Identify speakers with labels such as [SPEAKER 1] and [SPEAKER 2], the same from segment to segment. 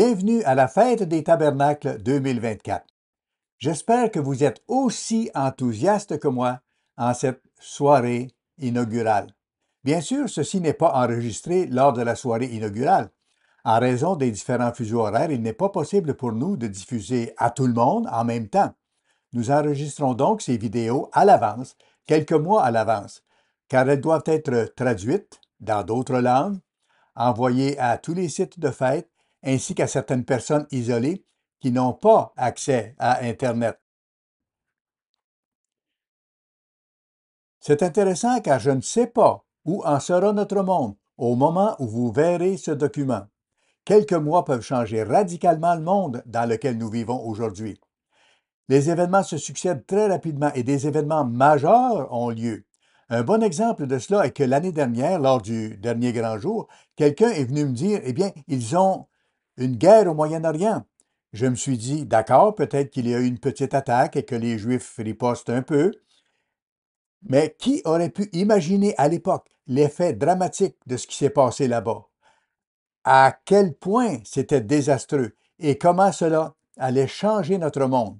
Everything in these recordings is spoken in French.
[SPEAKER 1] Bienvenue à la fête des tabernacles 2024. J'espère que vous êtes aussi enthousiaste que moi en cette soirée inaugurale. Bien sûr, ceci n'est pas enregistré lors de la soirée inaugurale. En raison des différents fuseaux horaires, il n'est pas possible pour nous de diffuser à tout le monde en même temps. Nous enregistrons donc ces vidéos à l'avance, quelques mois à l'avance, car elles doivent être traduites dans d'autres langues, envoyées à tous les sites de fête ainsi qu'à certaines personnes isolées qui n'ont pas accès à Internet. C'est intéressant car je ne sais pas où en sera notre monde au moment où vous verrez ce document. Quelques mois peuvent changer radicalement le monde dans lequel nous vivons aujourd'hui. Les événements se succèdent très rapidement et des événements majeurs ont lieu. Un bon exemple de cela est que l'année dernière, lors du dernier grand jour, quelqu'un est venu me dire, eh bien, ils ont une guerre au Moyen-Orient. Je me suis dit, d'accord, peut-être qu'il y a eu une petite attaque et que les Juifs ripostent un peu. Mais qui aurait pu imaginer à l'époque l'effet dramatique de ce qui s'est passé là-bas? À quel point c'était désastreux et comment cela allait changer notre monde?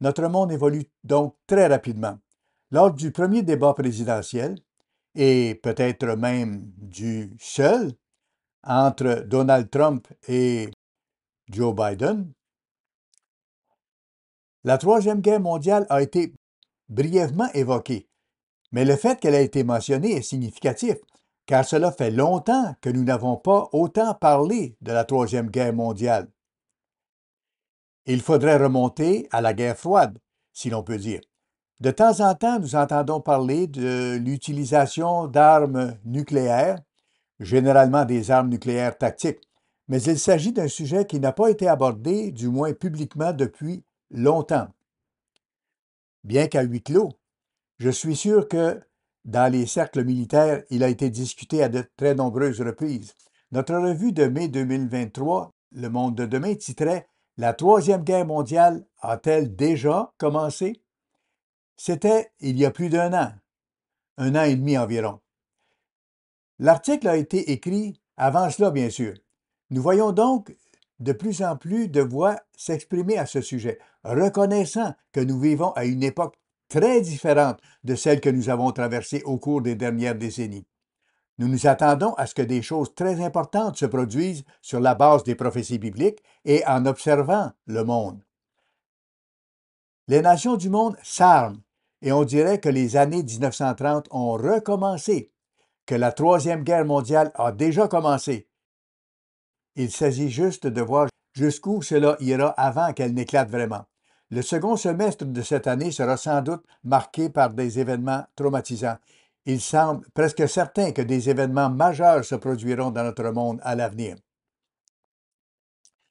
[SPEAKER 1] Notre monde évolue donc très rapidement. Lors du premier débat présidentiel, et peut-être même du seul, entre Donald Trump et Joe Biden. La Troisième Guerre mondiale a été brièvement évoquée, mais le fait qu'elle ait été mentionnée est significatif, car cela fait longtemps que nous n'avons pas autant parlé de la Troisième Guerre mondiale. Il faudrait remonter à la guerre froide, si l'on peut dire. De temps en temps, nous entendons parler de l'utilisation d'armes nucléaires généralement des armes nucléaires tactiques, mais il s'agit d'un sujet qui n'a pas été abordé, du moins publiquement, depuis longtemps. Bien qu'à huis clos, je suis sûr que dans les cercles militaires, il a été discuté à de très nombreuses reprises. Notre revue de mai 2023, Le Monde de demain, titrait La Troisième Guerre mondiale a-t-elle déjà commencé C'était il y a plus d'un an, un an et demi environ. L'article a été écrit avant cela, bien sûr. Nous voyons donc de plus en plus de voix s'exprimer à ce sujet, reconnaissant que nous vivons à une époque très différente de celle que nous avons traversée au cours des dernières décennies. Nous nous attendons à ce que des choses très importantes se produisent sur la base des prophéties bibliques et en observant le monde. Les nations du monde s'arment et on dirait que les années 1930 ont recommencé que la Troisième Guerre mondiale a déjà commencé. Il s'agit juste de voir jusqu'où cela ira avant qu'elle n'éclate vraiment. Le second semestre de cette année sera sans doute marqué par des événements traumatisants. Il semble presque certain que des événements majeurs se produiront dans notre monde à l'avenir.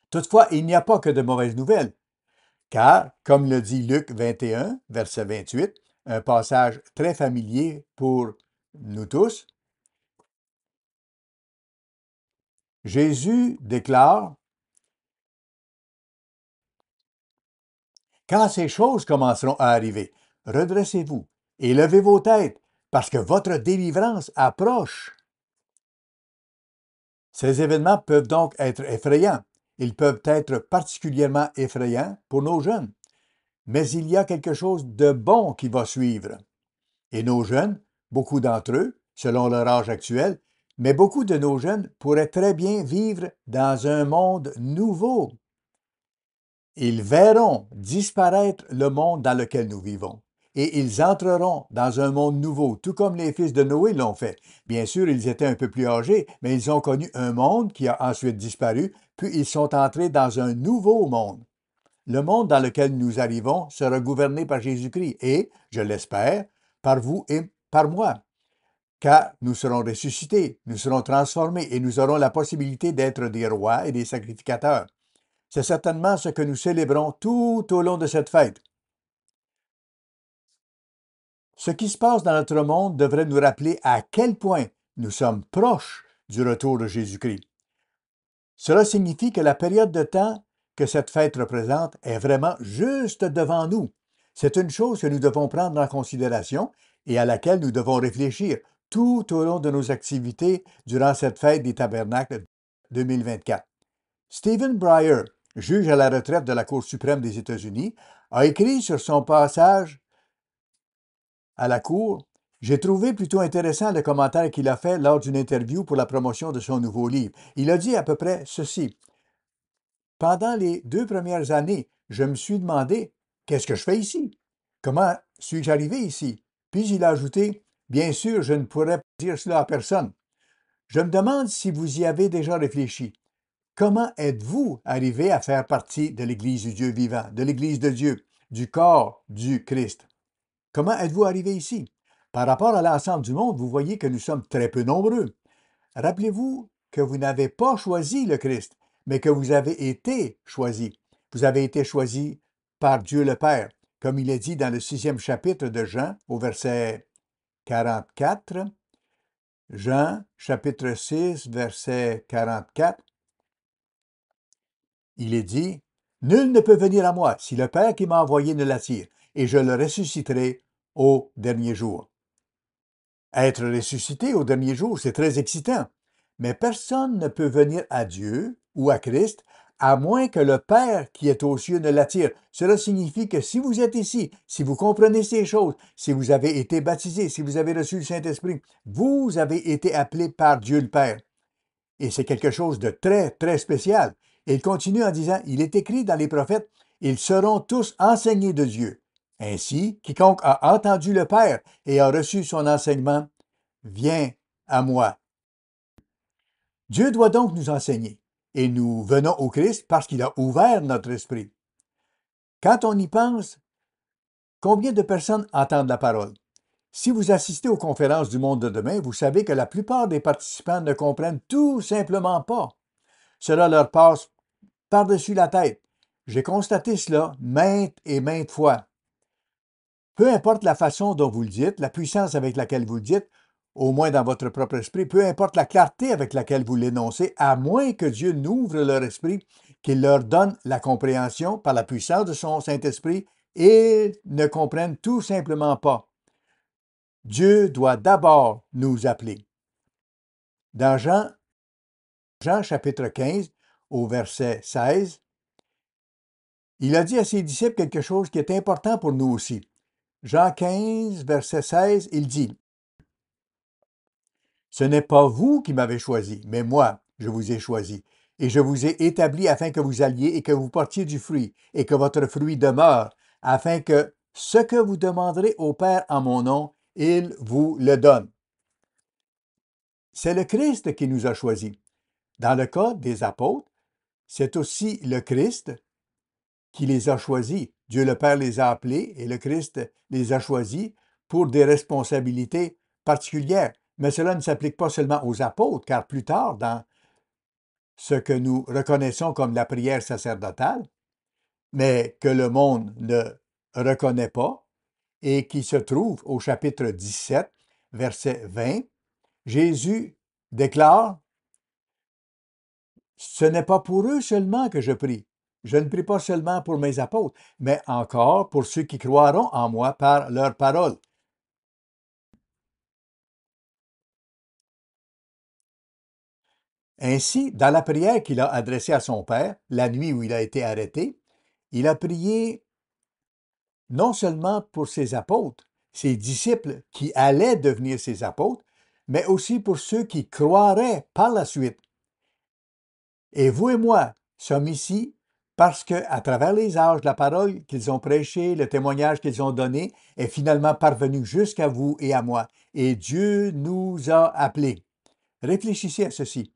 [SPEAKER 1] Toutefois, il n'y a pas que de mauvaises nouvelles, car, comme le dit Luc 21, verset 28, un passage très familier pour nous tous, Jésus déclare, Quand ces choses commenceront à arriver, redressez-vous et levez vos têtes, parce que votre délivrance approche. Ces événements peuvent donc être effrayants. Ils peuvent être particulièrement effrayants pour nos jeunes. Mais il y a quelque chose de bon qui va suivre. Et nos jeunes, beaucoup d'entre eux, selon leur âge actuel, mais beaucoup de nos jeunes pourraient très bien vivre dans un monde nouveau. Ils verront disparaître le monde dans lequel nous vivons et ils entreront dans un monde nouveau, tout comme les fils de Noé l'ont fait. Bien sûr, ils étaient un peu plus âgés, mais ils ont connu un monde qui a ensuite disparu, puis ils sont entrés dans un nouveau monde. Le monde dans lequel nous arrivons sera gouverné par Jésus-Christ et, je l'espère, par vous et par moi car nous serons ressuscités, nous serons transformés et nous aurons la possibilité d'être des rois et des sacrificateurs. C'est certainement ce que nous célébrons tout au long de cette fête. Ce qui se passe dans notre monde devrait nous rappeler à quel point nous sommes proches du retour de Jésus-Christ. Cela signifie que la période de temps que cette fête représente est vraiment juste devant nous. C'est une chose que nous devons prendre en considération et à laquelle nous devons réfléchir, tout au long de nos activités durant cette fête des tabernacles 2024. Stephen Breyer, juge à la retraite de la Cour suprême des États-Unis, a écrit sur son passage à la Cour j'ai trouvé plutôt intéressant le commentaire qu'il a fait lors d'une interview pour la promotion de son nouveau livre. Il a dit à peu près ceci. Pendant les deux premières années, je me suis demandé, qu'est-ce que je fais ici? Comment suis-je arrivé ici? Puis il a ajouté, Bien sûr, je ne pourrais pas dire cela à personne. Je me demande si vous y avez déjà réfléchi. Comment êtes-vous arrivé à faire partie de l'Église du Dieu vivant, de l'Église de Dieu, du corps du Christ? Comment êtes-vous arrivé ici? Par rapport à l'ensemble du monde, vous voyez que nous sommes très peu nombreux. Rappelez-vous que vous n'avez pas choisi le Christ, mais que vous avez été choisi. Vous avez été choisi par Dieu le Père, comme il est dit dans le sixième chapitre de Jean au verset 44, Jean chapitre 6 verset 44, il est dit, Nul ne peut venir à moi si le Père qui m'a envoyé ne l'attire, et je le ressusciterai au dernier jour. Être ressuscité au dernier jour, c'est très excitant, mais personne ne peut venir à Dieu ou à Christ à moins que le Père qui est aux cieux ne l'attire. Cela signifie que si vous êtes ici, si vous comprenez ces choses, si vous avez été baptisé, si vous avez reçu le Saint-Esprit, vous avez été appelé par Dieu le Père. Et c'est quelque chose de très, très spécial. il continue en disant, il est écrit dans les prophètes, ils seront tous enseignés de Dieu. Ainsi, quiconque a entendu le Père et a reçu son enseignement, Viens à moi. Dieu doit donc nous enseigner et nous venons au Christ parce qu'il a ouvert notre esprit. Quand on y pense, combien de personnes entendent la parole? Si vous assistez aux conférences du monde de demain, vous savez que la plupart des participants ne comprennent tout simplement pas. Cela leur passe par-dessus la tête. J'ai constaté cela maintes et maintes fois. Peu importe la façon dont vous le dites, la puissance avec laquelle vous le dites, au moins dans votre propre esprit, peu importe la clarté avec laquelle vous l'énoncez, à moins que Dieu n'ouvre leur esprit, qu'il leur donne la compréhension par la puissance de son Saint-Esprit, ils ne comprennent tout simplement pas. Dieu doit d'abord nous appeler. Dans Jean, Jean chapitre 15, au verset 16, il a dit à ses disciples quelque chose qui est important pour nous aussi. Jean 15, verset 16, il dit, ce n'est pas vous qui m'avez choisi, mais moi, je vous ai choisi, et je vous ai établi afin que vous alliez et que vous portiez du fruit, et que votre fruit demeure, afin que ce que vous demanderez au Père en mon nom, il vous le donne. C'est le Christ qui nous a choisis. Dans le cas des apôtres, c'est aussi le Christ qui les a choisis. Dieu le Père les a appelés et le Christ les a choisis pour des responsabilités particulières. Mais cela ne s'applique pas seulement aux apôtres, car plus tard, dans ce que nous reconnaissons comme la prière sacerdotale, mais que le monde ne reconnaît pas, et qui se trouve au chapitre 17, verset 20, Jésus déclare Ce n'est pas pour eux seulement que je prie. Je ne prie pas seulement pour mes apôtres, mais encore pour ceux qui croiront en moi par leur parole. Ainsi, dans la prière qu'il a adressée à son Père, la nuit où il a été arrêté, il a prié non seulement pour ses apôtres, ses disciples qui allaient devenir ses apôtres, mais aussi pour ceux qui croiraient par la suite. Et vous et moi sommes ici parce que, à travers les âges, la parole qu'ils ont prêchée, le témoignage qu'ils ont donné est finalement parvenu jusqu'à vous et à moi, et Dieu nous a appelés. Réfléchissez à ceci.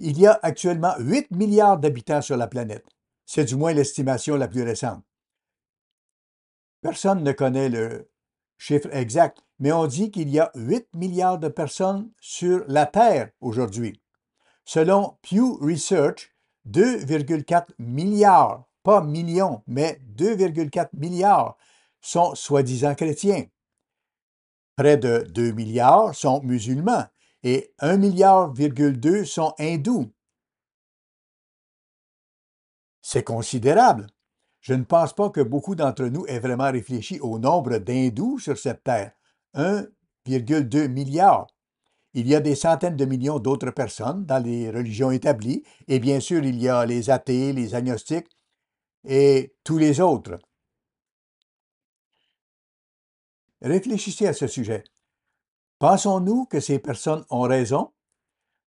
[SPEAKER 1] Il y a actuellement 8 milliards d'habitants sur la planète. C'est du moins l'estimation la plus récente. Personne ne connaît le chiffre exact, mais on dit qu'il y a 8 milliards de personnes sur la Terre aujourd'hui. Selon Pew Research, 2,4 milliards, pas millions, mais 2,4 milliards sont soi-disant chrétiens. Près de 2 milliards sont musulmans et 1,2 milliard sont hindous. C'est considérable. Je ne pense pas que beaucoup d'entre nous aient vraiment réfléchi au nombre d'hindous sur cette terre. 1,2 milliard. Il y a des centaines de millions d'autres personnes dans les religions établies, et bien sûr, il y a les athées, les agnostiques et tous les autres. Réfléchissez à ce sujet. Pensons-nous que ces personnes ont raison?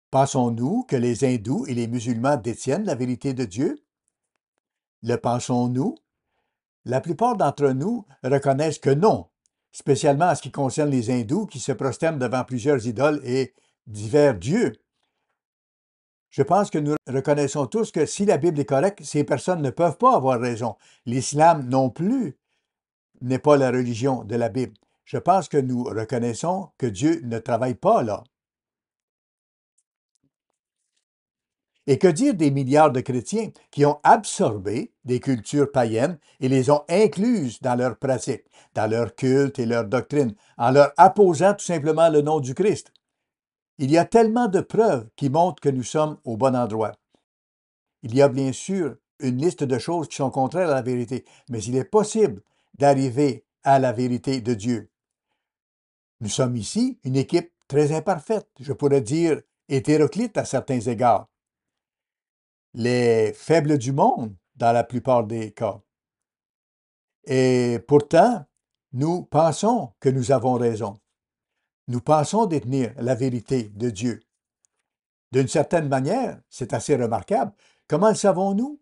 [SPEAKER 1] Pensons-nous que les hindous et les musulmans détiennent la vérité de Dieu? Le pensons-nous? La plupart d'entre nous reconnaissent que non, spécialement en ce qui concerne les hindous qui se prosternent devant plusieurs idoles et divers dieux. Je pense que nous reconnaissons tous que si la Bible est correcte, ces personnes ne peuvent pas avoir raison. L'islam non plus n'est pas la religion de la Bible je pense que nous reconnaissons que Dieu ne travaille pas là. Et que dire des milliards de chrétiens qui ont absorbé des cultures païennes et les ont incluses dans leurs pratiques, dans leurs cultes et leurs doctrines, en leur apposant tout simplement le nom du Christ? Il y a tellement de preuves qui montrent que nous sommes au bon endroit. Il y a bien sûr une liste de choses qui sont contraires à la vérité, mais il est possible d'arriver à la vérité de Dieu. Nous sommes ici une équipe très imparfaite, je pourrais dire hétéroclite à certains égards. Les faibles du monde, dans la plupart des cas. Et pourtant, nous pensons que nous avons raison. Nous pensons détenir la vérité de Dieu. D'une certaine manière, c'est assez remarquable. Comment le savons-nous?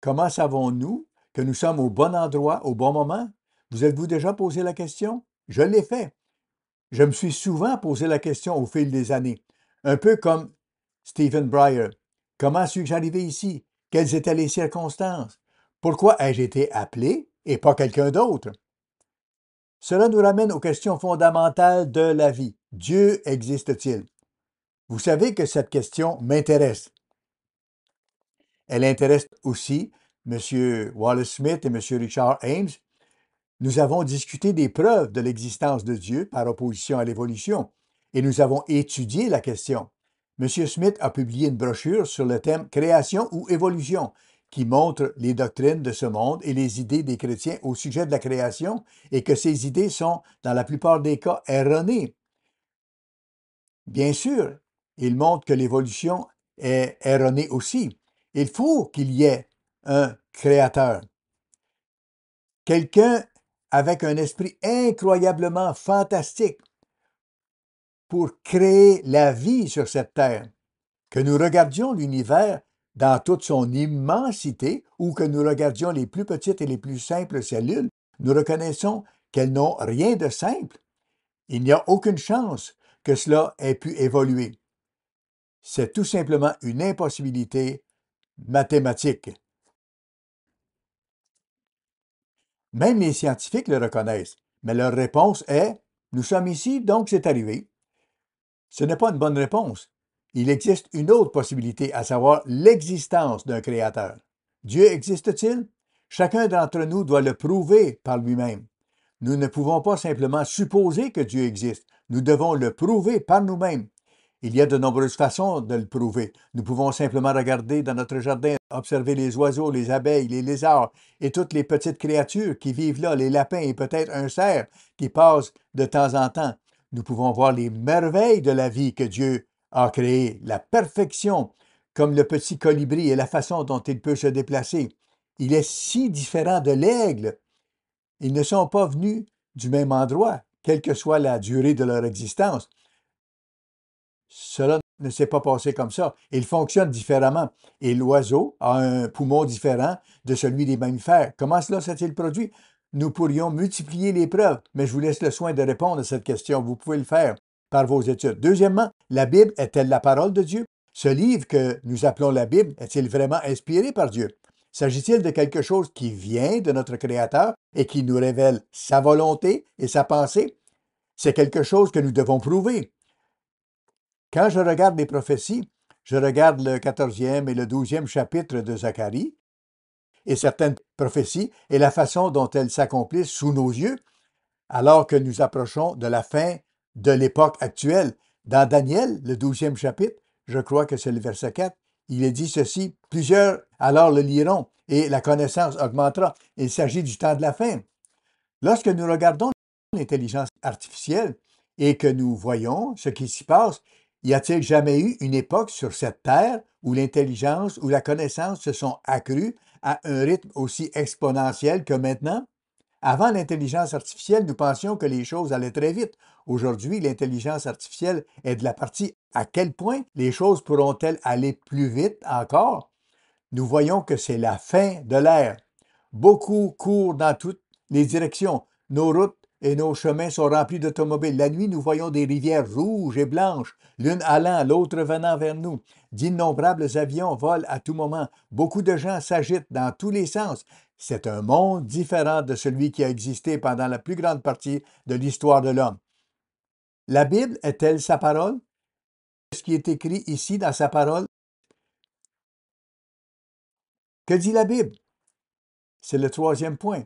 [SPEAKER 1] Comment savons-nous que nous sommes au bon endroit, au bon moment? Vous êtes-vous déjà posé la question? Je l'ai fait je me suis souvent posé la question au fil des années, un peu comme Stephen Breyer. Comment suis-je arrivé ici? Quelles étaient les circonstances? Pourquoi ai-je été appelé et pas quelqu'un d'autre? Cela nous ramène aux questions fondamentales de la vie. Dieu existe-t-il? Vous savez que cette question m'intéresse. Elle intéresse aussi M. Wallace Smith et M. Richard Ames, nous avons discuté des preuves de l'existence de Dieu par opposition à l'évolution, et nous avons étudié la question. M. Smith a publié une brochure sur le thème Création ou évolution, qui montre les doctrines de ce monde et les idées des chrétiens au sujet de la création, et que ces idées sont, dans la plupart des cas, erronées. Bien sûr, il montre que l'évolution est erronée aussi. Il faut qu'il y ait un créateur. Quelqu'un avec un esprit incroyablement fantastique pour créer la vie sur cette terre. Que nous regardions l'univers dans toute son immensité ou que nous regardions les plus petites et les plus simples cellules, nous reconnaissons qu'elles n'ont rien de simple. Il n'y a aucune chance que cela ait pu évoluer. C'est tout simplement une impossibilité mathématique. Même les scientifiques le reconnaissent, mais leur réponse est Nous sommes ici, donc c'est arrivé. Ce n'est pas une bonne réponse. Il existe une autre possibilité, à savoir l'existence d'un Créateur. Dieu existe-t-il? Chacun d'entre nous doit le prouver par lui-même. Nous ne pouvons pas simplement supposer que Dieu existe, nous devons le prouver par nous-mêmes. Il y a de nombreuses façons de le prouver. Nous pouvons simplement regarder dans notre jardin observer les oiseaux, les abeilles, les lézards et toutes les petites créatures qui vivent là, les lapins et peut-être un cerf qui passe de temps en temps. Nous pouvons voir les merveilles de la vie que Dieu a créée, la perfection, comme le petit colibri et la façon dont il peut se déplacer. Il est si différent de l'aigle. Ils ne sont pas venus du même endroit, quelle que soit la durée de leur existence. Cela ne s'est pas passé comme ça. Il fonctionne différemment. Et l'oiseau a un poumon différent de celui des mammifères. Comment cela s'est-il produit? Nous pourrions multiplier les preuves, mais je vous laisse le soin de répondre à cette question. Vous pouvez le faire par vos études. Deuxièmement, la Bible est-elle la parole de Dieu? Ce livre que nous appelons la Bible est-il vraiment inspiré par Dieu? S'agit-il de quelque chose qui vient de notre Créateur et qui nous révèle sa volonté et sa pensée? C'est quelque chose que nous devons prouver. Quand je regarde les prophéties, je regarde le 14e et le 12e chapitre de Zacharie, et certaines prophéties, et la façon dont elles s'accomplissent sous nos yeux, alors que nous approchons de la fin de l'époque actuelle. Dans Daniel, le 12e chapitre, je crois que c'est le verset 4, il est dit ceci, plusieurs alors le liront, et la connaissance augmentera. Il s'agit du temps de la fin. Lorsque nous regardons l'intelligence artificielle et que nous voyons ce qui s'y passe y a-t-il jamais eu une époque sur cette Terre où l'intelligence ou la connaissance se sont accrues à un rythme aussi exponentiel que maintenant? Avant l'intelligence artificielle, nous pensions que les choses allaient très vite. Aujourd'hui, l'intelligence artificielle est de la partie à quel point les choses pourront-elles aller plus vite encore? Nous voyons que c'est la fin de l'ère. Beaucoup courent dans toutes les directions. Nos routes et nos chemins sont remplis d'automobiles. La nuit, nous voyons des rivières rouges et blanches, l'une allant, l'autre venant vers nous. D'innombrables avions volent à tout moment. Beaucoup de gens s'agitent dans tous les sens. C'est un monde différent de celui qui a existé pendant la plus grande partie de l'histoire de l'homme. La Bible est-elle sa parole? Ce qui est écrit ici dans sa parole. Que dit la Bible? C'est le troisième point.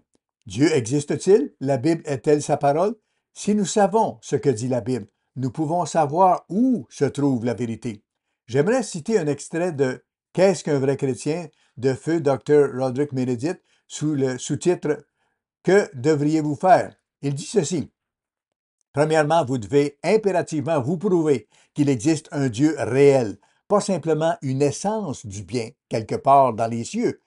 [SPEAKER 1] Dieu existe-t-il? La Bible est-elle sa parole? Si nous savons ce que dit la Bible, nous pouvons savoir où se trouve la vérité. J'aimerais citer un extrait de Qu'est-ce qu'un vrai chrétien de feu Dr. Roderick Meredith sous le sous-titre Que devriez-vous faire? Il dit ceci. Premièrement, vous devez impérativement vous prouver qu'il existe un Dieu réel, pas simplement une essence du bien quelque part dans les cieux,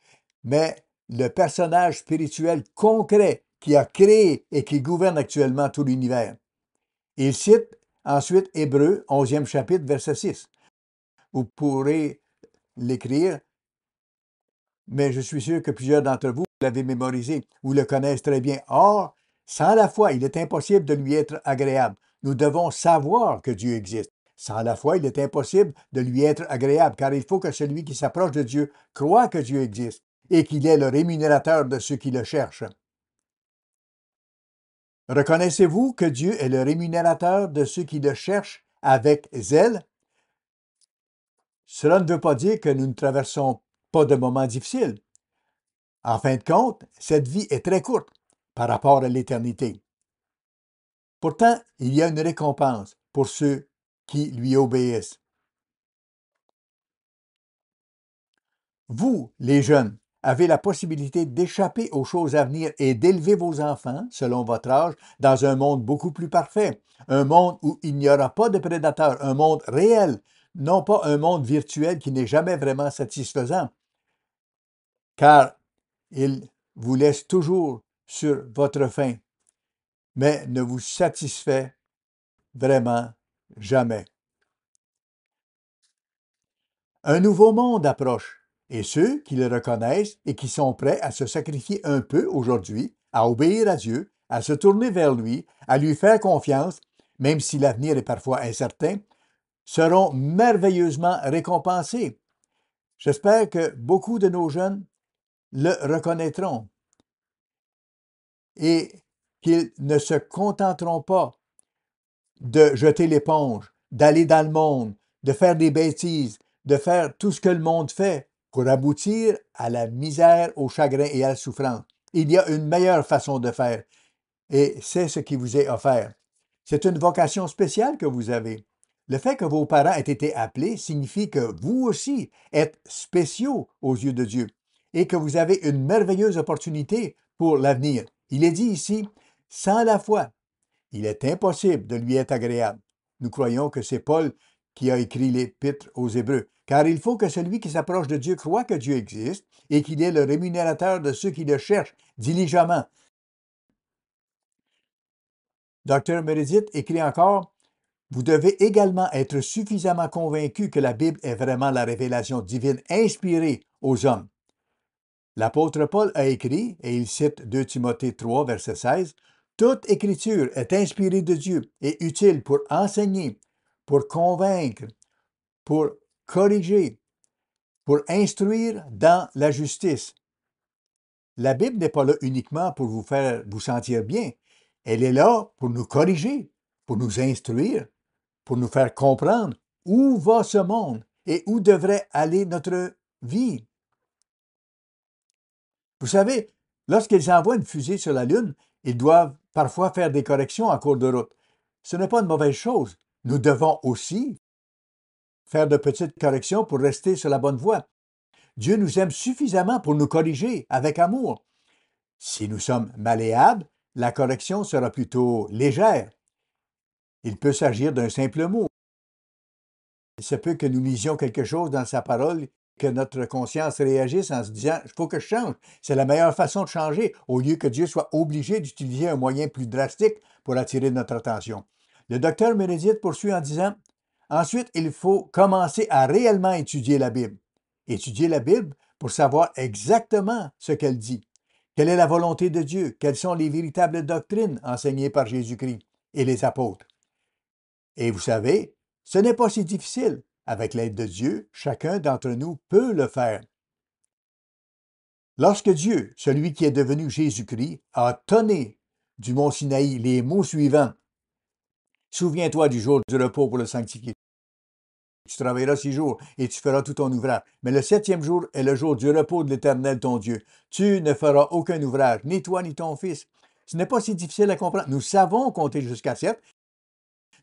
[SPEAKER 1] mais le personnage spirituel concret qui a créé et qui gouverne actuellement tout l'univers. Il cite ensuite Hébreu 11e chapitre, verset 6. Vous pourrez l'écrire, mais je suis sûr que plusieurs d'entre vous l'avez mémorisé ou le connaissent très bien. Or, sans la foi, il est impossible de lui être agréable. Nous devons savoir que Dieu existe. Sans la foi, il est impossible de lui être agréable, car il faut que celui qui s'approche de Dieu croit que Dieu existe et qu'il est le rémunérateur de ceux qui le cherchent. Reconnaissez-vous que Dieu est le rémunérateur de ceux qui le cherchent avec zèle? Cela ne veut pas dire que nous ne traversons pas de moments difficiles. En fin de compte, cette vie est très courte par rapport à l'éternité. Pourtant, il y a une récompense pour ceux qui lui obéissent. Vous, les jeunes, avez la possibilité d'échapper aux choses à venir et d'élever vos enfants, selon votre âge, dans un monde beaucoup plus parfait, un monde où il n'y aura pas de prédateurs, un monde réel, non pas un monde virtuel qui n'est jamais vraiment satisfaisant, car il vous laisse toujours sur votre faim, mais ne vous satisfait vraiment jamais. Un nouveau monde approche et ceux qui le reconnaissent et qui sont prêts à se sacrifier un peu aujourd'hui, à obéir à Dieu, à se tourner vers lui, à lui faire confiance, même si l'avenir est parfois incertain, seront merveilleusement récompensés. J'espère que beaucoup de nos jeunes le reconnaîtront et qu'ils ne se contenteront pas de jeter l'éponge, d'aller dans le monde, de faire des bêtises, de faire tout ce que le monde fait, pour aboutir à la misère, au chagrin et à la souffrance. Il y a une meilleure façon de faire, et c'est ce qui vous est offert. C'est une vocation spéciale que vous avez. Le fait que vos parents aient été appelés signifie que vous aussi êtes spéciaux aux yeux de Dieu et que vous avez une merveilleuse opportunité pour l'avenir. Il est dit ici, sans la foi, il est impossible de lui être agréable. Nous croyons que c'est Paul qui a écrit l'épître aux Hébreux. Car il faut que celui qui s'approche de Dieu croit que Dieu existe et qu'il est le rémunérateur de ceux qui le cherchent diligemment. Docteur Meredith écrit encore Vous devez également être suffisamment convaincu que la Bible est vraiment la révélation divine inspirée aux hommes. L'apôtre Paul a écrit, et il cite 2 Timothée 3, verset 16, Toute écriture est inspirée de Dieu et utile pour enseigner, pour convaincre, pour corriger, pour instruire dans la justice. La Bible n'est pas là uniquement pour vous faire vous sentir bien. Elle est là pour nous corriger, pour nous instruire, pour nous faire comprendre où va ce monde et où devrait aller notre vie. Vous savez, lorsqu'ils envoient une fusée sur la Lune, ils doivent parfois faire des corrections en cours de route. Ce n'est pas une mauvaise chose. Nous devons aussi faire de petites corrections pour rester sur la bonne voie. Dieu nous aime suffisamment pour nous corriger avec amour. Si nous sommes malléables, la correction sera plutôt légère. Il peut s'agir d'un simple mot. Il se peut que nous lisions quelque chose dans sa parole, que notre conscience réagisse en se disant Il faut que je change. C'est la meilleure façon de changer, au lieu que Dieu soit obligé d'utiliser un moyen plus drastique pour attirer notre attention. Le docteur Meredith poursuit en disant Ensuite, il faut commencer à réellement étudier la Bible. Étudier la Bible pour savoir exactement ce qu'elle dit. Quelle est la volonté de Dieu? Quelles sont les véritables doctrines enseignées par Jésus-Christ et les apôtres? Et vous savez, ce n'est pas si difficile. Avec l'aide de Dieu, chacun d'entre nous peut le faire. Lorsque Dieu, celui qui est devenu Jésus-Christ, a tonné du mont Sinaï les mots suivants Souviens-toi du jour du repos pour le sanctifier. Tu travailleras six jours et tu feras tout ton ouvrage. Mais le septième jour est le jour du repos de l'Éternel ton Dieu. Tu ne feras aucun ouvrage, ni toi ni ton fils. Ce n'est pas si difficile à comprendre. Nous savons compter jusqu'à sept.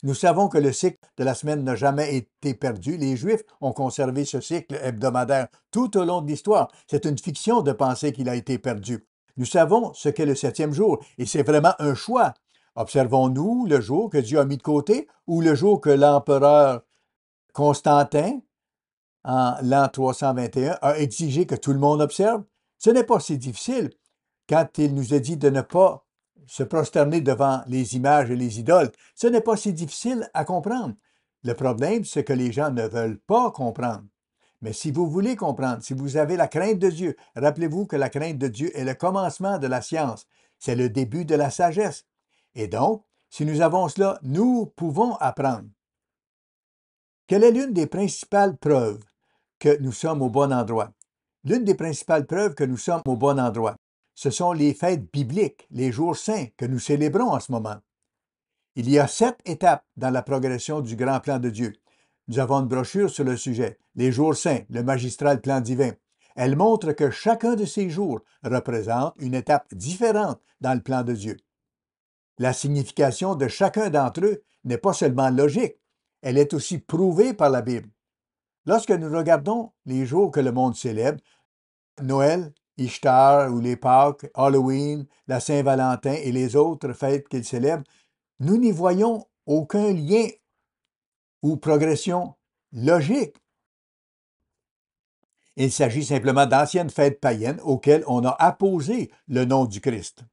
[SPEAKER 1] Nous savons que le cycle de la semaine n'a jamais été perdu. Les Juifs ont conservé ce cycle hebdomadaire tout au long de l'histoire. C'est une fiction de penser qu'il a été perdu. Nous savons ce qu'est le septième jour, et c'est vraiment un choix. Observons-nous le jour que Dieu a mis de côté ou le jour que l'empereur Constantin, en l'an 321, a exigé que tout le monde observe, ce n'est pas si difficile quand il nous a dit de ne pas se prosterner devant les images et les idoles. Ce n'est pas si difficile à comprendre. Le problème, c'est que les gens ne veulent pas comprendre. Mais si vous voulez comprendre, si vous avez la crainte de Dieu, rappelez-vous que la crainte de Dieu est le commencement de la science, c'est le début de la sagesse. Et donc, si nous avons cela, nous pouvons apprendre. Quelle est l'une des principales preuves que nous sommes au bon endroit? L'une des principales preuves que nous sommes au bon endroit, ce sont les fêtes bibliques, les jours saints que nous célébrons en ce moment. Il y a sept étapes dans la progression du grand plan de Dieu. Nous avons une brochure sur le sujet, Les jours saints, le magistral plan divin. Elle montre que chacun de ces jours représente une étape différente dans le plan de Dieu. La signification de chacun d'entre eux n'est pas seulement logique, elle est aussi prouvée par la Bible. Lorsque nous regardons les jours que le monde célèbre, Noël, Ishtar ou les Pâques, Halloween, la Saint-Valentin et les autres fêtes qu'il célèbre, nous n'y voyons aucun lien ou progression logique. Il s'agit simplement d'anciennes fêtes païennes auxquelles on a apposé le nom du Christ.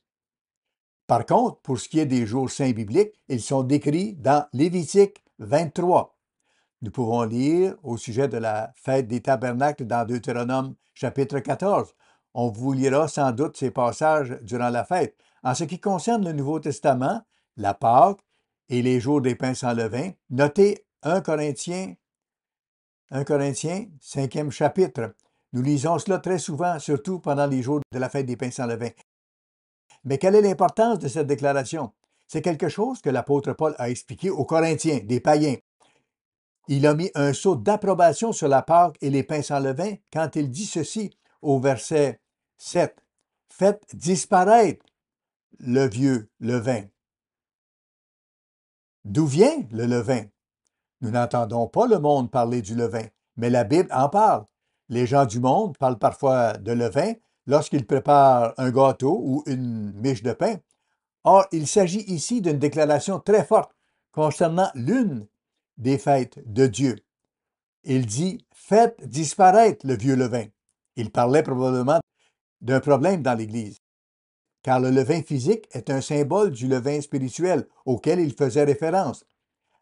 [SPEAKER 1] Par contre, pour ce qui est des jours saints bibliques, ils sont décrits dans Lévitique, 23. Nous pouvons lire au sujet de la fête des tabernacles dans Deutéronome chapitre 14. On vous lira sans doute ces passages durant la fête. En ce qui concerne le Nouveau Testament, la Pâque et les jours des pains sans levain, notez 1 Corinthiens, 1 Corinthiens 5e chapitre. Nous lisons cela très souvent, surtout pendant les jours de la fête des pains sans levain. Mais quelle est l'importance de cette déclaration? C'est quelque chose que l'apôtre Paul a expliqué aux Corinthiens, des païens. Il a mis un saut d'approbation sur la Pâque et les pains sans levain quand il dit ceci au verset 7. Faites disparaître le vieux levain. D'où vient le levain? Nous n'entendons pas le monde parler du levain, mais la Bible en parle. Les gens du monde parlent parfois de levain lorsqu'ils préparent un gâteau ou une miche de pain. Or, il s'agit ici d'une déclaration très forte concernant l'une des fêtes de Dieu. Il dit Faites disparaître le vieux levain. Il parlait probablement d'un problème dans l'Église, car le levain physique est un symbole du levain spirituel auquel il faisait référence,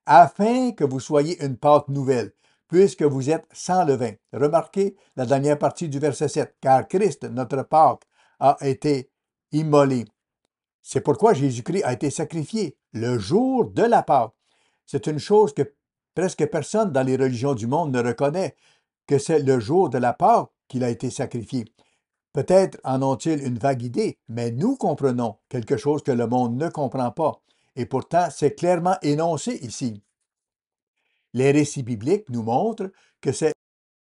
[SPEAKER 1] afin que vous soyez une pâte nouvelle, puisque vous êtes sans levain. Remarquez la dernière partie du verset 7, car Christ, notre Pâque, a été immolé c'est pourquoi Jésus-Christ a été sacrifié le jour de la Pâque. C'est une chose que presque personne dans les religions du monde ne reconnaît, que c'est le jour de la Pâque qu'il a été sacrifié. Peut-être en ont-ils une vague idée, mais nous comprenons quelque chose que le monde ne comprend pas, et pourtant c'est clairement énoncé ici. Les récits bibliques nous montrent que c'est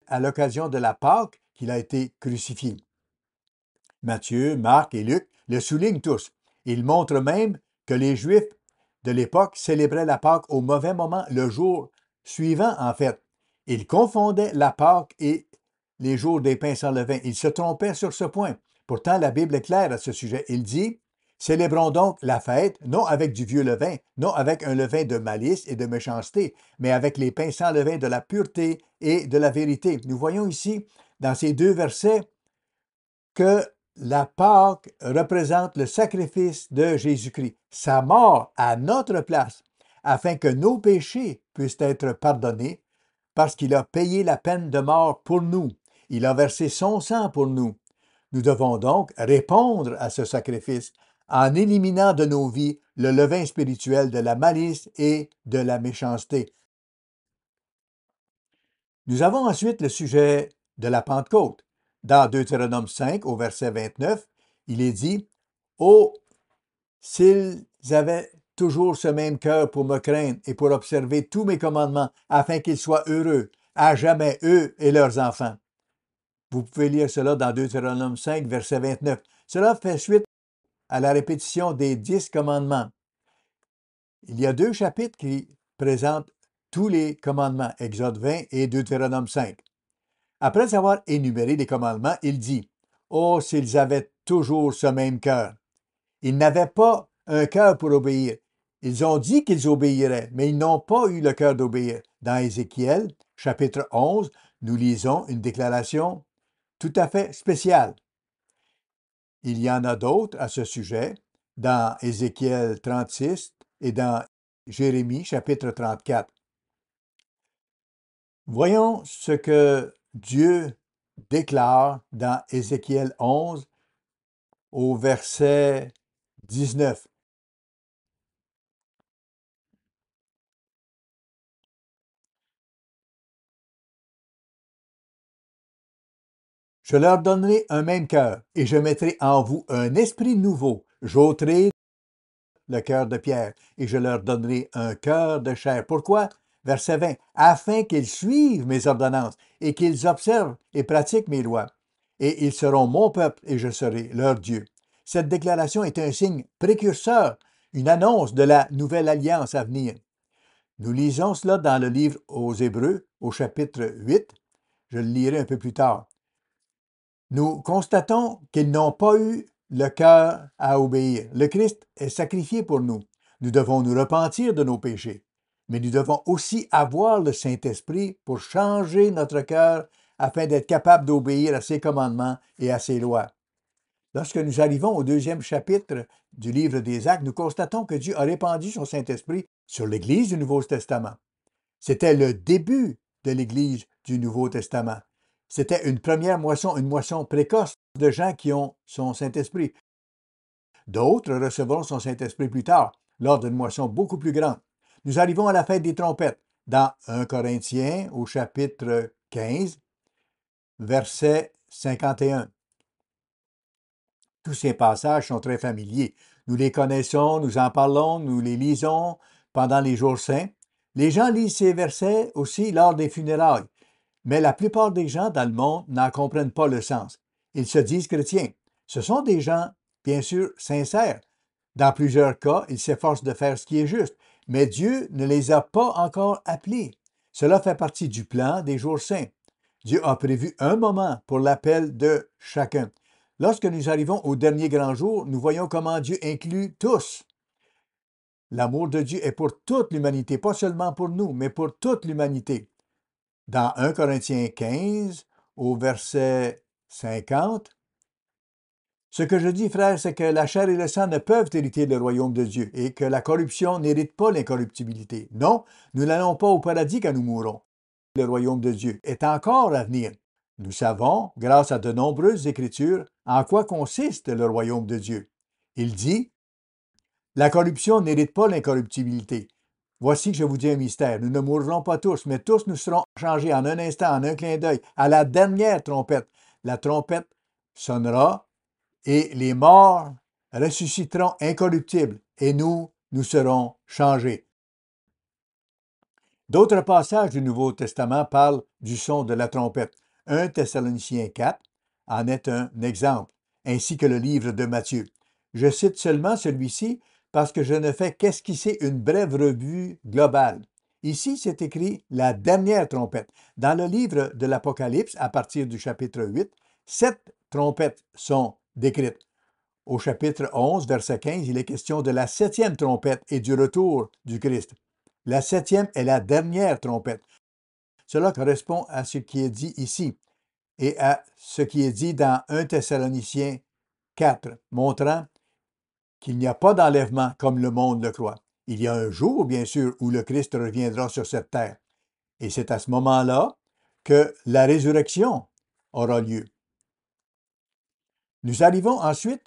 [SPEAKER 1] à l'occasion de la Pâque qu'il a été crucifié. Matthieu, Marc et Luc le soulignent tous. Il montre même que les Juifs de l'époque célébraient la Pâque au mauvais moment, le jour suivant en fait. Ils confondaient la Pâque et les jours des pains sans levain. Ils se trompaient sur ce point. Pourtant, la Bible est claire à ce sujet. Il dit Célébrons donc la fête, non avec du vieux levain, non avec un levain de malice et de méchanceté, mais avec les pains sans levain de la pureté et de la vérité. Nous voyons ici, dans ces deux versets, que la Pâque représente le sacrifice de Jésus-Christ, sa mort à notre place, afin que nos péchés puissent être pardonnés, parce qu'il a payé la peine de mort pour nous. Il a versé son sang pour nous. Nous devons donc répondre à ce sacrifice en éliminant de nos vies le levain spirituel de la malice et de la méchanceté. Nous avons ensuite le sujet de la Pentecôte. Dans Deutéronome 5, au verset 29, il est dit Oh, s'ils avaient toujours ce même cœur pour me craindre et pour observer tous mes commandements, afin qu'ils soient heureux, à jamais eux et leurs enfants. Vous pouvez lire cela dans Deutéronome 5, verset 29. Cela fait suite à la répétition des dix commandements. Il y a deux chapitres qui présentent tous les commandements, Exode 20 et Deutéronome 5. Après avoir énuméré les commandements, il dit Oh, s'ils avaient toujours ce même cœur. Ils n'avaient pas un cœur pour obéir. Ils ont dit qu'ils obéiraient, mais ils n'ont pas eu le cœur d'obéir. Dans Ézéchiel, chapitre 11, nous lisons une déclaration tout à fait spéciale. Il y en a d'autres à ce sujet dans Ézéchiel 36 et dans Jérémie chapitre 34. Voyons ce que Dieu déclare dans Ézéchiel 11 au verset 19. Je leur donnerai un même cœur, et je mettrai en vous un esprit nouveau. J'ôterai le cœur de pierre, et je leur donnerai un cœur de chair. Pourquoi? Verset 20. Afin qu'ils suivent mes ordonnances et qu'ils observent et pratiquent mes lois. Et ils seront mon peuple et je serai leur Dieu. Cette déclaration est un signe précurseur, une annonce de la nouvelle alliance à venir. Nous lisons cela dans le livre aux Hébreux, au chapitre 8. Je le lirai un peu plus tard. Nous constatons qu'ils n'ont pas eu le cœur à obéir. Le Christ est sacrifié pour nous. Nous devons nous repentir de nos péchés mais nous devons aussi avoir le Saint-Esprit pour changer notre cœur afin d'être capable d'obéir à ses commandements et à ses lois. Lorsque nous arrivons au deuxième chapitre du livre des Actes, nous constatons que Dieu a répandu son Saint-Esprit sur l'Église du Nouveau Testament. C'était le début de l'Église du Nouveau Testament. C'était une première moisson, une moisson précoce de gens qui ont son Saint-Esprit. D'autres recevront son Saint-Esprit plus tard, lors d'une moisson beaucoup plus grande. Nous arrivons à la fête des trompettes dans 1 Corinthiens au chapitre 15, verset 51. Tous ces passages sont très familiers. Nous les connaissons, nous en parlons, nous les lisons pendant les jours saints. Les gens lisent ces versets aussi lors des funérailles, mais la plupart des gens dans le monde n'en comprennent pas le sens. Ils se disent chrétiens. Ce sont des gens, bien sûr, sincères. Dans plusieurs cas, ils s'efforcent de faire ce qui est juste, mais Dieu ne les a pas encore appelés. Cela fait partie du plan des jours saints. Dieu a prévu un moment pour l'appel de chacun. Lorsque nous arrivons au dernier grand jour, nous voyons comment Dieu inclut tous. L'amour de Dieu est pour toute l'humanité, pas seulement pour nous, mais pour toute l'humanité. Dans 1 Corinthiens 15, au verset 50, ce que je dis, frère, c'est que la chair et le sang ne peuvent hériter le royaume de Dieu et que la corruption n'hérite pas l'incorruptibilité. Non, nous n'allons pas au paradis quand nous mourrons. Le royaume de Dieu est encore à venir. Nous savons, grâce à de nombreuses écritures, en quoi consiste le royaume de Dieu. Il dit La corruption n'hérite pas l'incorruptibilité. Voici que je vous dis un mystère. Nous ne mourrons pas tous, mais tous nous serons changés en un instant, en un clin d'œil, à la dernière trompette. La trompette sonnera et les morts ressusciteront incorruptibles, et nous, nous serons changés. D'autres passages du Nouveau Testament parlent du son de la trompette. 1 Thessaloniciens 4 en est un exemple, ainsi que le livre de Matthieu. Je cite seulement celui-ci parce que je ne fais qu'esquisser une brève revue globale. Ici, c'est écrit la dernière trompette. Dans le livre de l'Apocalypse, à partir du chapitre 8, sept trompettes sont décrite. Au chapitre 11, verset 15, il est question de la septième trompette et du retour du Christ. La septième est la dernière trompette. Cela correspond à ce qui est dit ici et à ce qui est dit dans 1 Thessaloniciens 4, montrant qu'il n'y a pas d'enlèvement comme le monde le croit. Il y a un jour, bien sûr, où le Christ reviendra sur cette terre. Et c'est à ce moment-là que la résurrection aura lieu. Nous arrivons ensuite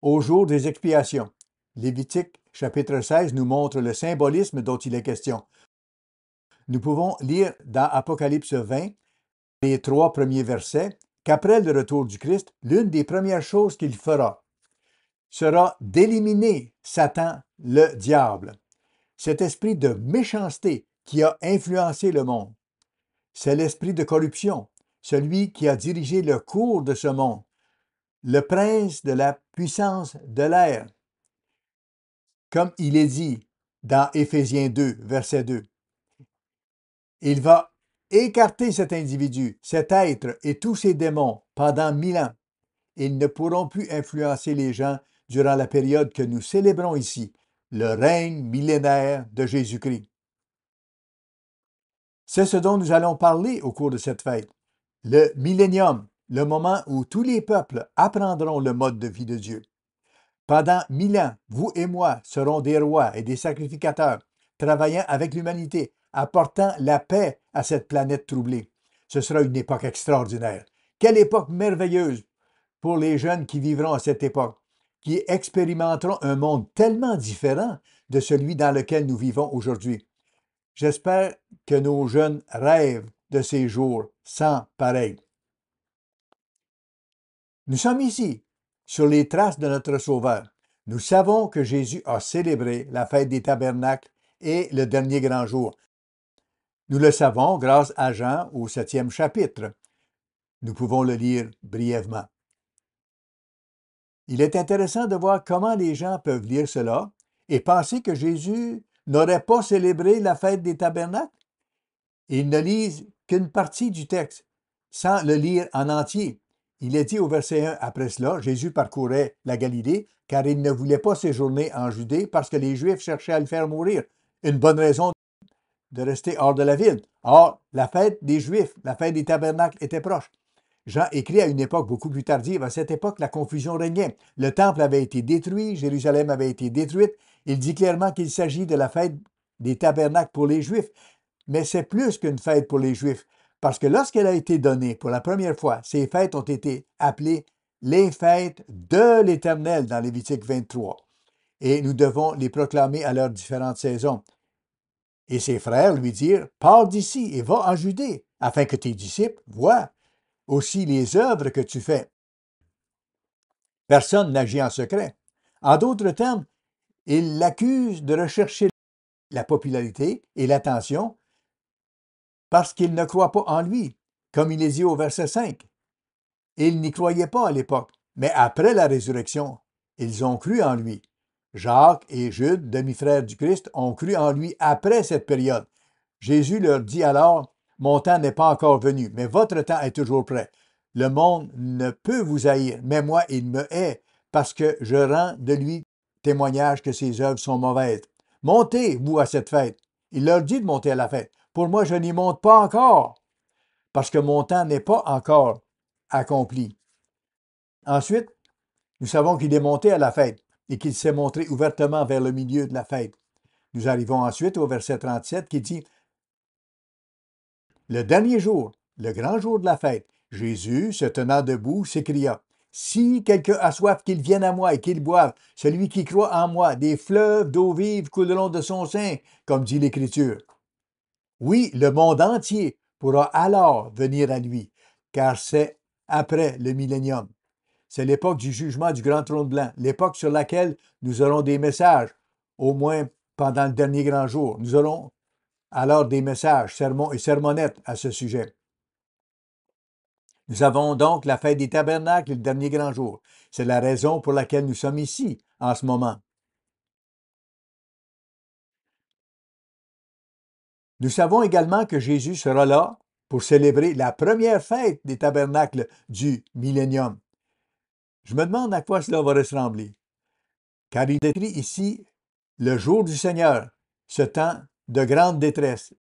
[SPEAKER 1] au jour des expiations. Lévitique chapitre 16 nous montre le symbolisme dont il est question. Nous pouvons lire dans Apocalypse 20, les trois premiers versets, qu'après le retour du Christ, l'une des premières choses qu'il fera sera d'éliminer Satan, le diable, cet esprit de méchanceté qui a influencé le monde. C'est l'esprit de corruption, celui qui a dirigé le cours de ce monde, le prince de la puissance de l'air, comme il est dit dans Éphésiens 2, verset 2. Il va écarter cet individu, cet être et tous ses démons pendant mille ans. Ils ne pourront plus influencer les gens durant la période que nous célébrons ici, le règne millénaire de Jésus-Christ. C'est ce dont nous allons parler au cours de cette fête, le millénium, le moment où tous les peuples apprendront le mode de vie de Dieu. Pendant mille ans, vous et moi serons des rois et des sacrificateurs, travaillant avec l'humanité, apportant la paix à cette planète troublée. Ce sera une époque extraordinaire. Quelle époque merveilleuse pour les jeunes qui vivront à cette époque, qui expérimenteront un monde tellement différent de celui dans lequel nous vivons aujourd'hui. J'espère que nos jeunes rêvent de ces jours sans pareil. Nous sommes ici, sur les traces de notre Sauveur. Nous savons que Jésus a célébré la fête des tabernacles et le dernier grand jour. Nous le savons grâce à Jean au septième chapitre. Nous pouvons le lire brièvement. Il est intéressant de voir comment les gens peuvent lire cela et penser que Jésus n'aurait pas célébré la fête des tabernacles. Ils ne lisent qu'une partie du texte, sans le lire en entier. Il est dit au verset 1, après cela, Jésus parcourait la Galilée, car il ne voulait pas séjourner en Judée parce que les Juifs cherchaient à le faire mourir. Une bonne raison de rester hors de la ville. Or, la fête des Juifs, la fête des tabernacles était proche. Jean écrit à une époque beaucoup plus tardive. À cette époque, la confusion régnait. Le temple avait été détruit, Jérusalem avait été détruite. Il dit clairement qu'il s'agit de la fête des tabernacles pour les Juifs. Mais c'est plus qu'une fête pour les Juifs. Parce que lorsqu'elle a été donnée pour la première fois, ces fêtes ont été appelées les fêtes de l'Éternel dans Lévitique 23. Et nous devons les proclamer à leurs différentes saisons. Et ses frères lui dirent, Pars d'ici et va en Judée, afin que tes disciples voient aussi les œuvres que tu fais. Personne n'agit en secret. En d'autres termes, il l'accuse de rechercher la popularité et l'attention parce qu'ils ne croient pas en lui, comme il est dit au verset 5. Ils n'y croyaient pas à l'époque, mais après la résurrection, ils ont cru en lui. Jacques et Jude, demi-frères du Christ, ont cru en lui après cette période. Jésus leur dit alors, Mon temps n'est pas encore venu, mais votre temps est toujours prêt. Le monde ne peut vous haïr, mais moi il me hait, parce que je rends de lui témoignage que ses œuvres sont mauvaises. Montez, vous, à cette fête. Il leur dit de monter à la fête. Pour moi, je n'y monte pas encore, parce que mon temps n'est pas encore accompli. Ensuite, nous savons qu'il est monté à la fête et qu'il s'est montré ouvertement vers le milieu de la fête. Nous arrivons ensuite au verset 37 qui dit Le dernier jour, le grand jour de la fête, Jésus, se tenant debout, s'écria Si quelqu'un a soif, qu'il vienne à moi et qu'il boive. Celui qui croit en moi, des fleuves d'eau vive couleront de son sein, comme dit l'Écriture. Oui, le monde entier pourra alors venir à lui, car c'est après le millénium. C'est l'époque du jugement du grand trône blanc, l'époque sur laquelle nous aurons des messages, au moins pendant le dernier grand jour. Nous aurons alors des messages, sermons et sermonnettes à ce sujet. Nous avons donc la fête des tabernacles le dernier grand jour. C'est la raison pour laquelle nous sommes ici en ce moment. Nous savons également que Jésus sera là pour célébrer la première fête des tabernacles du millénium. Je me demande à quoi cela va ressembler, car il décrit ici le jour du Seigneur, ce temps de grande détresse.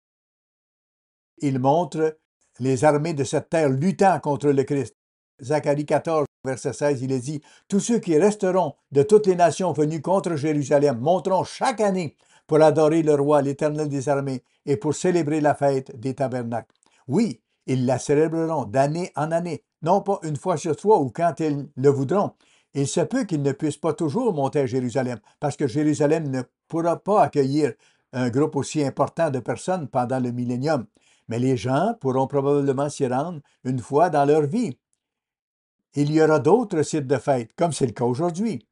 [SPEAKER 1] Il montre les armées de cette terre luttant contre le Christ. Zacharie 14, verset 16, il est dit Tous ceux qui resteront de toutes les nations venues contre Jérusalem monteront chaque année pour adorer le roi, l'éternel des armées et pour célébrer la fête des tabernacles. Oui, ils la célébreront d'année en année, non pas une fois sur trois ou quand ils le voudront. Il se peut qu'ils ne puissent pas toujours monter à Jérusalem, parce que Jérusalem ne pourra pas accueillir un groupe aussi important de personnes pendant le millénium. Mais les gens pourront probablement s'y rendre une fois dans leur vie. Il y aura d'autres sites de fête, comme c'est le cas aujourd'hui.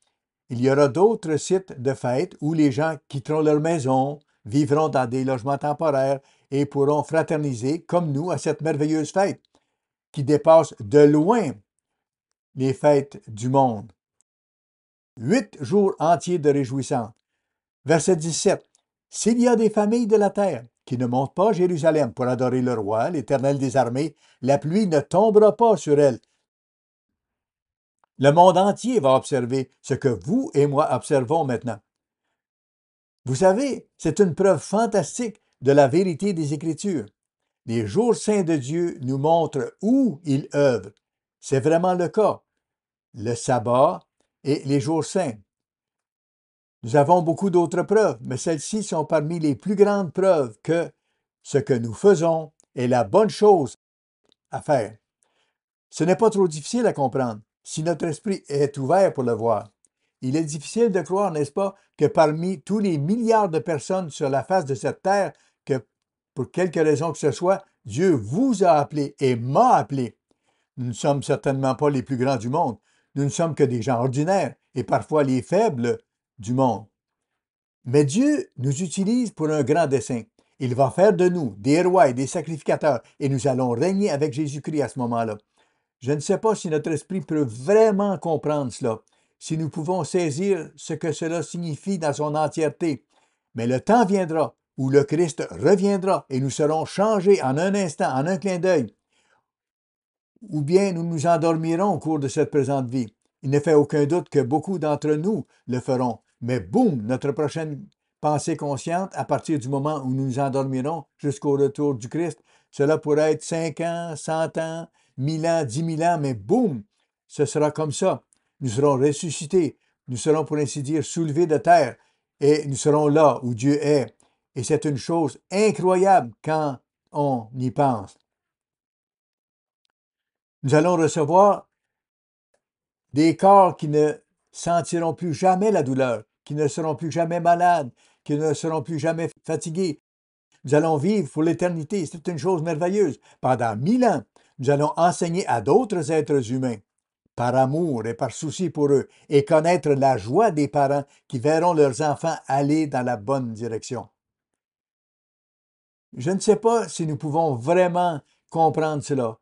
[SPEAKER 1] Il y aura d'autres sites de fête où les gens quitteront leur maison, vivront dans des logements temporaires et pourront fraterniser comme nous à cette merveilleuse fête qui dépasse de loin les fêtes du monde. Huit jours entiers de réjouissance. Verset 17. S'il y a des familles de la terre qui ne montent pas à Jérusalem pour adorer le roi, l'Éternel des armées, la pluie ne tombera pas sur elles. Le monde entier va observer ce que vous et moi observons maintenant. Vous savez, c'est une preuve fantastique de la vérité des Écritures. Les jours saints de Dieu nous montrent où il œuvre. C'est vraiment le cas. Le sabbat et les jours saints. Nous avons beaucoup d'autres preuves, mais celles-ci sont parmi les plus grandes preuves que ce que nous faisons est la bonne chose à faire. Ce n'est pas trop difficile à comprendre si notre esprit est ouvert pour le voir. Il est difficile de croire, n'est-ce pas, que parmi tous les milliards de personnes sur la face de cette terre, que pour quelque raison que ce soit, Dieu vous a appelé et m'a appelé. Nous ne sommes certainement pas les plus grands du monde. Nous ne sommes que des gens ordinaires et parfois les faibles du monde. Mais Dieu nous utilise pour un grand dessein. Il va faire de nous des rois et des sacrificateurs, et nous allons régner avec Jésus-Christ à ce moment-là. Je ne sais pas si notre esprit peut vraiment comprendre cela, si nous pouvons saisir ce que cela signifie dans son entièreté. Mais le temps viendra où le Christ reviendra et nous serons changés en un instant, en un clin d'œil. Ou bien nous nous endormirons au cours de cette présente vie. Il ne fait aucun doute que beaucoup d'entre nous le feront. Mais boum, notre prochaine pensée consciente, à partir du moment où nous nous endormirons jusqu'au retour du Christ, cela pourrait être cinq ans, cent ans, 1000 ans, dix mille ans, mais boum, ce sera comme ça nous serons ressuscités, nous serons pour ainsi dire soulevés de terre et nous serons là où Dieu est. Et c'est une chose incroyable quand on y pense. Nous allons recevoir des corps qui ne sentiront plus jamais la douleur, qui ne seront plus jamais malades, qui ne seront plus jamais fatigués. Nous allons vivre pour l'éternité. C'est une chose merveilleuse. Pendant mille ans, nous allons enseigner à d'autres êtres humains par amour et par souci pour eux, et connaître la joie des parents qui verront leurs enfants aller dans la bonne direction. Je ne sais pas si nous pouvons vraiment comprendre cela,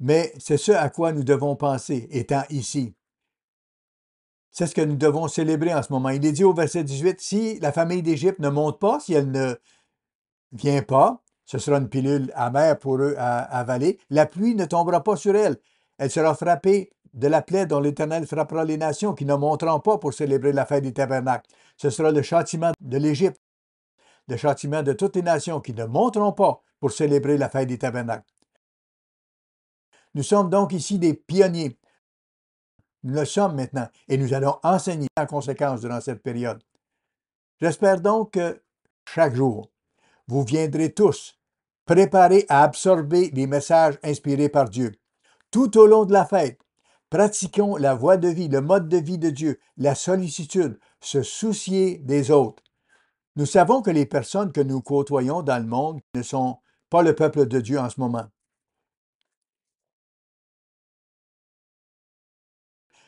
[SPEAKER 1] mais c'est ce à quoi nous devons penser étant ici. C'est ce que nous devons célébrer en ce moment. Il est dit au verset 18, si la famille d'Égypte ne monte pas, si elle ne vient pas, ce sera une pilule amère pour eux à avaler, la pluie ne tombera pas sur elle. Elle sera frappée de la plaie dont l'Éternel frappera les nations qui ne monteront pas pour célébrer la fête du tabernacle, Ce sera le châtiment de l'Égypte, le châtiment de toutes les nations qui ne monteront pas pour célébrer la fête des tabernacles. Nous sommes donc ici des pionniers. Nous le sommes maintenant et nous allons enseigner en conséquence durant cette période. J'espère donc que chaque jour, vous viendrez tous préparés à absorber les messages inspirés par Dieu. Tout au long de la fête, Pratiquons la voie de vie, le mode de vie de Dieu, la sollicitude, se soucier des autres. Nous savons que les personnes que nous côtoyons dans le monde ne sont pas le peuple de Dieu en ce moment.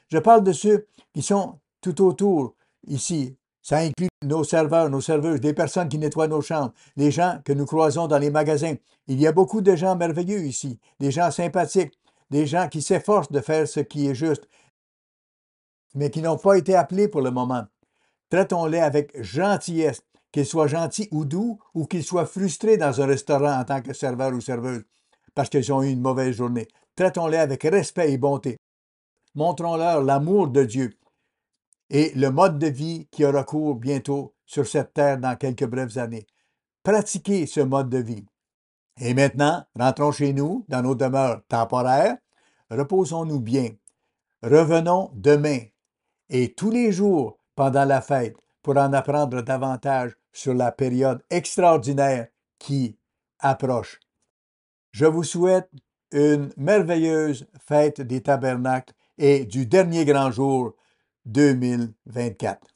[SPEAKER 1] Je parle de ceux qui sont tout autour ici. Ça inclut nos serveurs, nos serveuses, des personnes qui nettoient nos chambres, les gens que nous croisons dans les magasins. Il y a beaucoup de gens merveilleux ici, des gens sympathiques, des gens qui s'efforcent de faire ce qui est juste, mais qui n'ont pas été appelés pour le moment. Traitons-les avec gentillesse, qu'ils soient gentils ou doux, ou qu'ils soient frustrés dans un restaurant en tant que serveur ou serveuse, parce qu'ils ont eu une mauvaise journée. Traitons-les avec respect et bonté. Montrons-leur l'amour de Dieu et le mode de vie qui aura cours bientôt sur cette terre dans quelques brèves années. Pratiquez ce mode de vie. Et maintenant, rentrons chez nous, dans nos demeures temporaires, reposons-nous bien, revenons demain et tous les jours pendant la fête pour en apprendre davantage sur la période extraordinaire qui approche. Je vous souhaite une merveilleuse fête des tabernacles et du dernier grand jour 2024.